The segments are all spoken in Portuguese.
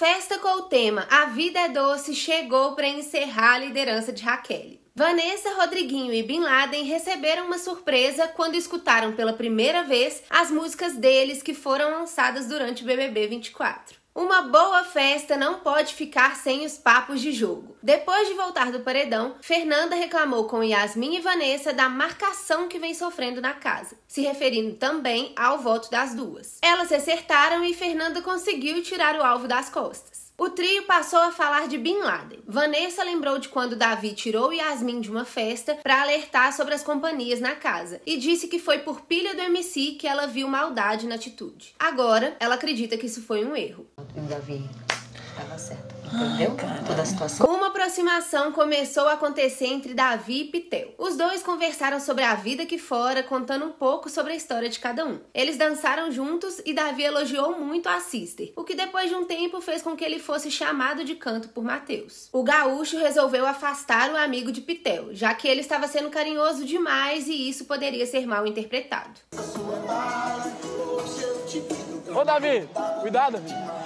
festa com o tema A Vida é Doce chegou para encerrar a liderança de Raquel. Vanessa, Rodriguinho e Bin Laden receberam uma surpresa quando escutaram pela primeira vez as músicas deles que foram lançadas durante o BBB 24. Uma boa festa não pode ficar sem os papos de jogo. Depois de voltar do paredão, Fernanda reclamou com Yasmin e Vanessa da marcação que vem sofrendo na casa, se referindo também ao voto das duas. Elas acertaram e Fernanda conseguiu tirar o alvo das costas. O trio passou a falar de Bin Laden. Vanessa lembrou de quando Davi tirou Yasmin de uma festa para alertar sobre as companhias na casa e disse que foi por pilha do MC que ela viu maldade na atitude. Agora, ela acredita que isso foi um erro. o Davi, tava certo. Entendeu? Ai, Toda a situação. Uma aproximação começou a acontecer entre Davi e Pitel. Os dois conversaram sobre a vida que fora, contando um pouco sobre a história de cada um. Eles dançaram juntos e Davi elogiou muito a Sister, o que depois de um tempo fez com que ele fosse chamado de canto por Mateus. O gaúcho resolveu afastar o amigo de Pitel, já que ele estava sendo carinhoso demais e isso poderia ser mal interpretado. Ô Davi, cuidado, Davi.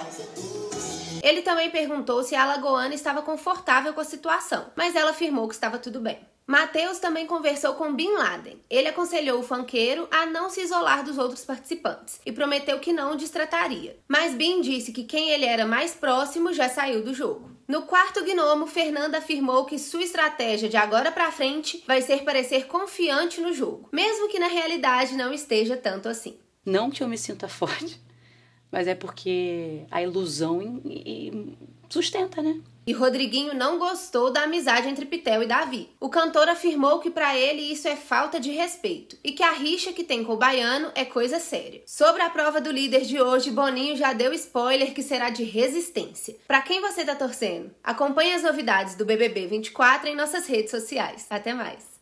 Ele também perguntou se a Alagoana estava confortável com a situação, mas ela afirmou que estava tudo bem. Matheus também conversou com Bin Laden. Ele aconselhou o funkeiro a não se isolar dos outros participantes e prometeu que não o destrataria. Mas Bin disse que quem ele era mais próximo já saiu do jogo. No quarto gnomo, Fernanda afirmou que sua estratégia de agora para frente vai ser parecer confiante no jogo, mesmo que na realidade não esteja tanto assim. Não que eu me sinta forte, mas é porque a ilusão sustenta, né? E Rodriguinho não gostou da amizade entre Pitel e Davi. O cantor afirmou que para ele isso é falta de respeito e que a rixa que tem com o baiano é coisa séria. Sobre a prova do líder de hoje, Boninho já deu spoiler que será de resistência. Para quem você tá torcendo? Acompanhe as novidades do BBB 24 em nossas redes sociais. Até mais.